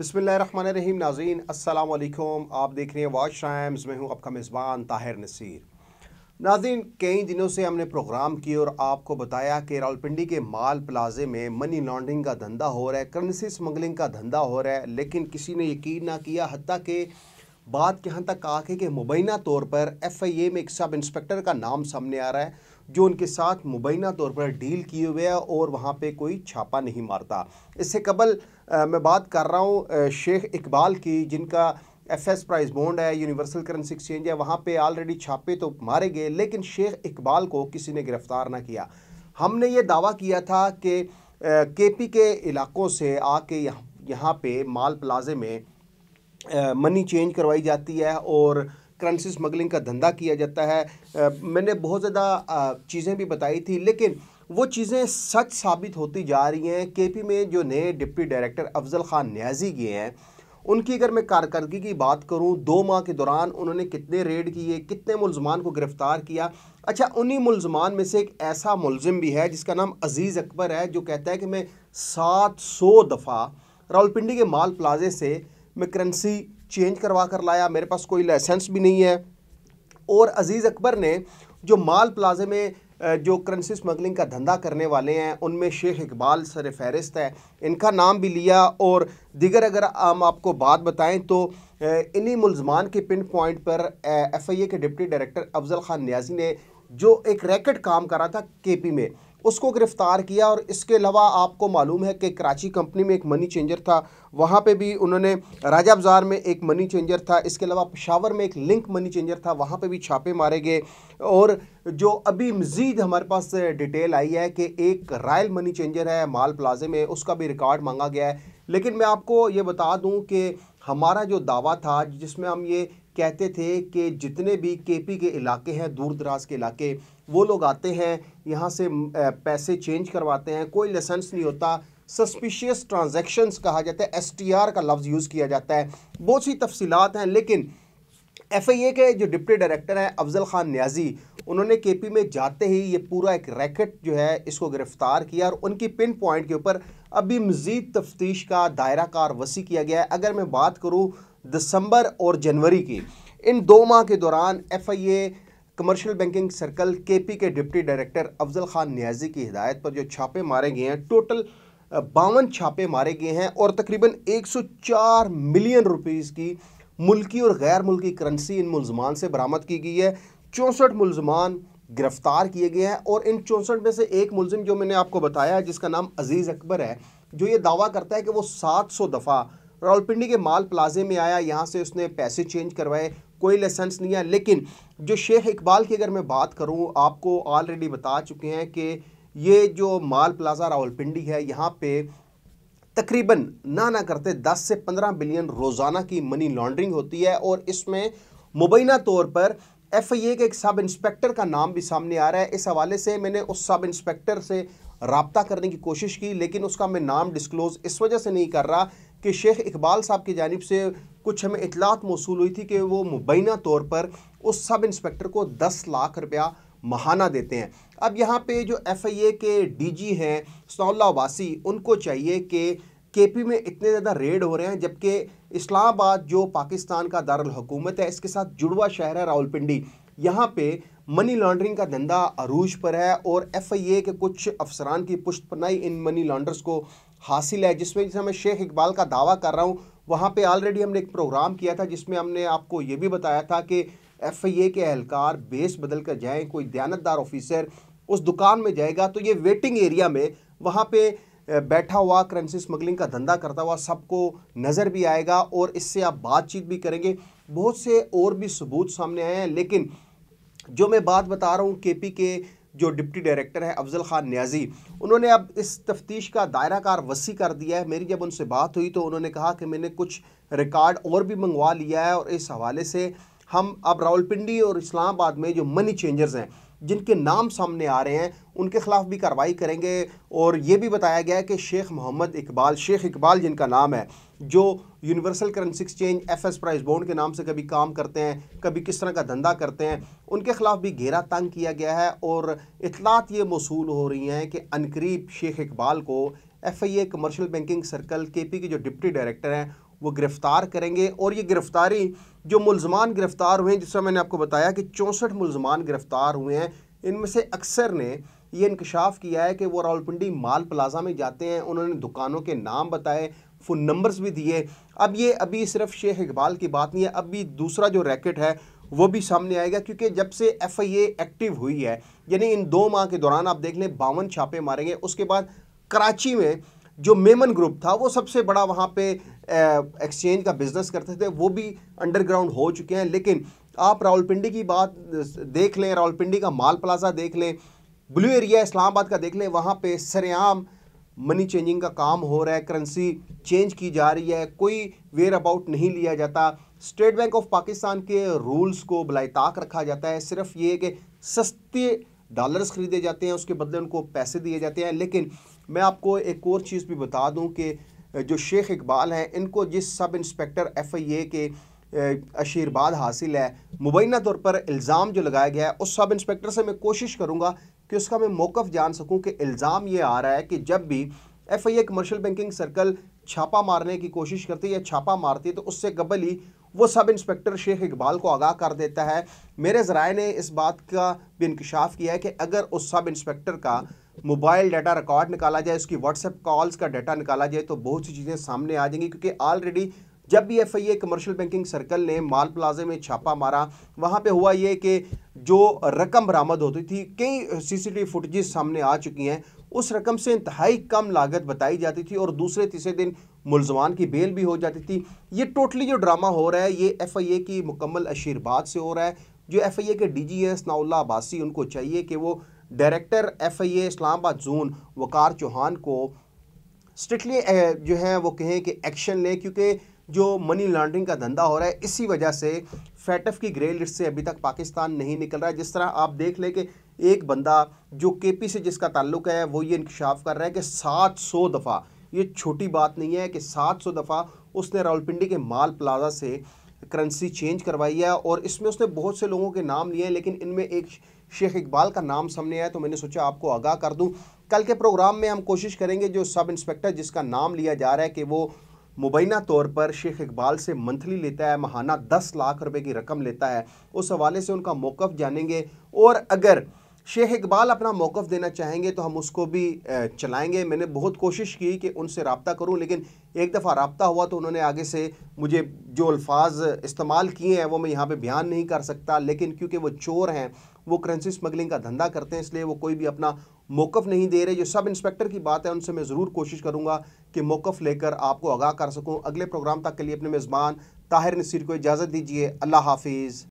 बसमीम नाजीन असलकुम आप देख रहे हैं वाश टाइम्स मैं हूं आपका मेज़बान ताहिर नसीर नाजीन कई दिनों से हमने प्रोग्राम किए और आपको बताया कि रावलपिंडी के माल प्लाजे में मनी लॉन्ड्रिंग का धंधा हो रहा है करेंसी स्मगलिंग का धंधा हो रहा है लेकिन किसी ने यकीन ना किया हती कि बात यहाँ तक आके कि मुबैना तौर पर एफआईए में एक सब इंस्पेक्टर का नाम सामने आ रहा है जो उनके साथ मुबैना तौर पर डील किए हुए है और वहाँ पे कोई छापा नहीं मारता इससे कबल आ, मैं बात कर रहा हूँ शेख इकबाल की जिनका एफ एस प्राइस बॉन्ड है यूनिवर्सल करेंसी एक्सचेंज है वहाँ पे ऑलरेडी छापे तो मारे गए लेकिन शेख इकबाल को किसी ने गिरफ़्तार ना किया हमने ये दावा किया था कि के पी के इलाकों से आके यहाँ यहाँ पे माल प्लाजे में मनी चेंज करवाई जाती है और करंसी स्मगलिंग का धंधा किया जाता है आ, मैंने बहुत ज़्यादा चीज़ें भी बताई थी लेकिन वो चीज़ें सच साबित होती जा रही हैं केपी में जो नए डिप्टी डायरेक्टर अफजल ख़ान न्याजी गए हैं उनकी अगर मैं कारकर्दगी की बात करूं दो माह के दौरान उन्होंने कितने रेड किए कितने मुलजमान को गिरफ़्तार किया अच्छा उन्हीं मुलजमान में से एक ऐसा मुलजिम भी है जिसका नाम अजीज़ अकबर है जो कहता है कि मैं सात सौ दफ़ा रावलपिंडी के माल प्लाजे से मैं करेंसी चेंज करवा कर लाया मेरे पास कोई लाइसेंस भी नहीं है और अजीज़ अकबर ने जो माल प्लाजे में जो करेंसी स्मगलिंग का धंधा करने वाले हैं उनमें शेख इकबाल सर फहरिस्त है इनका नाम भी लिया और दिगर अगर हम आपको बात बताएं तो इन्हीं मुलजमान के पिन पॉइंट पर एफ आई ए के डिप्टी डायरेक्टर अफजल ख़ान न्याजी ने जो एक रैकेट काम कर रहा था केपी में उसको गिरफ्तार किया और इसके अलावा आपको मालूम है कि कराची कंपनी में एक मनी चेंजर था वहाँ पे भी उन्होंने राजा बाज़ार में एक मनी चेंजर था इसके अलावा पशावर में एक लिंक मनी चेंजर था वहाँ पे भी छापे मारे गए और जो अभी मज़ीद हमारे पास डिटेल आई है कि एक रॉयल मनी चेंजर है माल प्लाजे में उसका भी रिकॉर्ड मांगा गया है लेकिन मैं आपको ये बता दूँ कि हमारा जो दावा था जिसमें हम ये कहते थे कि जितने भी केपी के इलाके हैं दूर दराज के इलाके वो लोग आते हैं यहाँ से पैसे चेंज करवाते हैं कोई लाइसेंस नहीं होता सस्पिशियस ट्रांजेक्शन्स कहा जाता है एसटीआर का लफ्ज़ यूज़ किया जाता है बहुत सी तफसीलात हैं लेकिन एफआईए के जो डिप्टी डायरेक्टर हैं अफजल ख़ान न्याजी उन्होंने केपी में जाते ही ये पूरा एक रैकेट जो है इसको गिरफ्तार किया और उनकी पिन पॉइंट के ऊपर अभी मज़ीद तफ्तीश का दायरा कार वसी किया गया है अगर मैं बात करूँ दिसंबर और जनवरी की इन दो माह के दौरान F I A commercial banking circle K P K deputy director Afzal Khan Niazi की हिदायत पर जो छापे मारे गए हैं टोटल बावन छापे मारे गए हैं और तकरीबन 104 मिलियन रुपीस की मुल्की और गैर मुल्की करेंसी इन मुलजमान से बरामद की गई है चौंसठ मुलजमान गिरफ्तार किए गए हैं और इन चौंसठ में से एक मुलजिम जो मैंने आपको बताया है जिसका नाम अजीज़ अकबर है जो ये दावा करता है कि वो 700 दफ़ा रावलपिंडी के माल प्लाजे में आया यहाँ से उसने पैसे चेंज करवाए कोई लाइसेंस नहीं है लेकिन जो शेख इकबाल की अगर मैं बात करूँ आपको ऑलरेडी बता चुके हैं कि ये जो माल प्लाजा रावलपिंडी है यहाँ पे तकरीबन ना ना करते 10 से 15 बिलियन रोज़ाना की मनी लॉन्ड्रिंग होती है और इसमें मुबैना तौर पर एफ आई ए के एक सब इंस्पेक्टर का नाम भी सामने आ रहा है इस हवाले से मैंने उस सब इंस्पेक्टर से रबता करने की कोशिश की लेकिन उसका मैं नाम डिस्क्लोज़ इस वजह से नहीं कर रहा कि शेख इकबाल साहब की जानब से कुछ हमें इतलात मौसू हुई थी कि वो मुबैना तौर पर उस सब इंस्पेक्टर को दस लाख रुपया महाना देते हैं अब यहाँ पे जो एफ आई ए के डी जी हैं सौल्ला वासी उनको चाहिए कि के पी में इतने ज़्यादा रेड हो रहे हैं जबकि इस्लामाबाद जो पाकिस्तान का दारकूमत है इसके साथ जुड़वा शहर है रावलपिंडी यहाँ पे मनी लॉन्ड्रिंग का धंधा अरूज पर है और एफआईए के कुछ अफसरान की पनाई इन मनी लॉन्डर्स को हासिल है जिसमें जैसे मैं शेख इकबाल का दावा कर रहा हूँ वहाँ पे ऑलरेडी हमने एक प्रोग्राम किया था जिसमें हमने आपको ये भी बताया था कि एफ आई ए के एहलकार बेस बदल कर जाएँ कोई दयानतदार ऑफिसर उस दुकान में जाएगा तो ये वेटिंग एरिया में वहाँ पर बैठा हुआ करेंसी स्मगलिंग का धंधा करता हुआ सबको नज़र भी आएगा और इससे आप बातचीत भी करेंगे बहुत से और भी सबूत सामने आए हैं लेकिन जो मैं बात बता रहा हूँ के पी के जो डिप्टी डायरेक्टर है अफजल खान न्याजी उन्होंने अब इस तफ्तीश का दायरा कार वसी कर दिया है मेरी जब उनसे बात हुई तो उन्होंने कहा कि मैंने कुछ रिकॉर्ड और भी मंगवा लिया है और इस हवाले से हम अब रावलपिंडी और इस्लामाबाद में जो मनी चेंजर्स हैं जिनके नाम सामने आ रहे हैं उनके ख़िलाफ़ भी कार्रवाई करेंगे और ये भी बताया गया है कि शेख मोहम्मद इकबाल शेख इकबाल जिनका नाम है जो universal currency exchange F S prize bond के नाम से कभी काम करते हैं कभी किस तरह का धंधा करते हैं उनके ख़िलाफ़ भी घेरा तंग किया गया है और इतलात ये मौसू हो रही हैं कि अनकरीब शेख इकबाल को F I A commercial banking circle K P K जो डिप्टी डायरेक्टर हैं वो गिरफ़्तार करेंगे और ये गिरफ़्तारी जो मुलजमान गिरफ़्तार हुए हैं जिसमें मैंने आपको बताया कि चौंसठ मुलजमान गिरफ़्तार हुए हैं इनमें से अक्सर ने ये इंकशाफ किया है कि वो रावलपिंडी माल प्लाजा में जाते हैं उन्होंने दुकानों के नाम बताए फ़ोन नंबर्स भी दिए अब ये अभी सिर्फ शेख इकबाल की बात नहीं है अब भी दूसरा जो रैकेट है वो भी सामने आएगा क्योंकि जब से एफ आई ए एक्टिव हुई है यानी इन दो माह के दौरान आप देख लें बावन छापे मारेंगे उसके बाद कराची में जो मेमन ग्रुप था वो सबसे बड़ा वहाँ पर एक्सचेंज का बिज़नेस करते थे वो भी अंडरग्राउंड हो चुके हैं लेकिन आप रावलपिंडी की बात देख लें रावलपिंडी का माल प्लाजा देख लें ब्लू एरिया इस्लामाबाद का देख लें वहाँ पे सरेआम मनी चेंजिंग का काम हो रहा है करेंसी चेंज की जा रही है कोई वेयर अबाउट नहीं लिया जाता स्टेट बैंक ऑफ पाकिस्तान के रूल्स को बलायताक रखा जाता है सिर्फ ये कि सस्ते डॉलर्स ख़रीदे जाते हैं उसके बदले उनको पैसे दिए जाते हैं लेकिन मैं आपको एक और चीज़ भी बता दूं कि जो शेख इकबाल हैं इनको जिस sub inspector F I A के आशीर्वाद हासिल है मुबैना तौर पर इल्ज़ाम जो लगाया गया है उस सब इंस्पेक्टर से मैं कोशिश करूँगा कि उसका मैं मौक़ जान सकूँ कि इल्ज़ाम ये आ रहा है कि जब भी F I A commercial banking circle छापा मारने की कोशिश करती है या छापा मारती है तो उससे कबल ही वो सब इंस्पेक्टर शेख इकबाल को आगाह कर देता है मेरे ज़राए ने इस बात का भी इंकशाफ किया है कि अगर उस सब इंस्पेक्टर का मोबाइल डाटा रिकॉर्ड निकाला जाए उसकी व्हाट्सएप कॉल्स का डाटा निकाला जाए तो बहुत सी चीज़ें सामने आ जाएंगी क्योंकि ऑलरेडी जब भी F I A commercial banking circle ने माल प्लाजे में छापा मारा वहाँ पे हुआ ये कि जो रकम बरामद होती थी कई सीसीटीवी फुटेजेस सामने आ चुकी हैं उस रकम से इंतहाई कम लागत बताई जाती थी और दूसरे तीसरे दिन मुलजमान की बेल भी हो जाती थी ये टोटली जो ड्रामा हो रहा है ये एफ आई ए की मुकम्मल आशीर्वाद से हो रहा है जो एफ आई ए के D G Sanaullah Abbasi उनको चाहिए कि वो director F I A Islamabad zone Waqar Chauhan को स्ट्रिक्टली जो है वो कहें कि एक्शन लें क्योंकि जो मनी लॉन्ड्रिंग का धंधा हो रहा है इसी वजह से फैटफ की ग्रे लिस्ट से अभी तक पाकिस्तान नहीं निकल रहा है जिस तरह आप देख लें कि एक बंदा जो के पी से जिसका ताल्लुक है वो ये इंकशाफ कर रहा है कि सात सौ दफ़ा ये छोटी बात नहीं है कि सात सौ दफ़ा उसने रावलपिंडी के माल प्लाजा से करेंसी चेंज करवाई है और इसमें उसने बहुत से लोगों के नाम लिए हैं लेकिन इनमें एक शेख इकबाल का नाम सामने आया तो मैंने सोचा आपको आगाह कर दूं कल के प्रोग्राम में हम कोशिश करेंगे जो सब इंस्पेक्टर जिसका नाम लिया जा रहा है कि वो मुबैना तौर पर शेख इकबाल से मंथली लेता है महाना दस लाख रुपए की रकम लेता है उस हवाले से उनका मौक़ जानेंगे और अगर शेख इकबाल अपना मौक़ देना चाहेंगे तो हम उसको भी चलाएँगे मैंने बहुत कोशिश की कि उनसे रबता करूँ लेकिन एक दफ़ा रबता हुआ तो उन्होंने आगे से मुझे जो अल्फाज इस्तेमाल किए हैं वो मैं यहाँ पे बयान नहीं कर सकता लेकिन क्योंकि वो चोर हैं वो करेंसी स्मगलिंग का धंधा करते हैं इसलिए वो कोई भी अपना मौक़ नहीं दे रहे जो सब इंस्पेक्टर की बात है उनसे मैं ज़रूर कोशिश करूँगा कि मौक़ लेकर आपको आगाह कर सकूँ अगले प्रोग्राम तक के लिए अपने मेज़बान ताहिर नसीर को इजाज़त दीजिए अल्लाह हाफिज़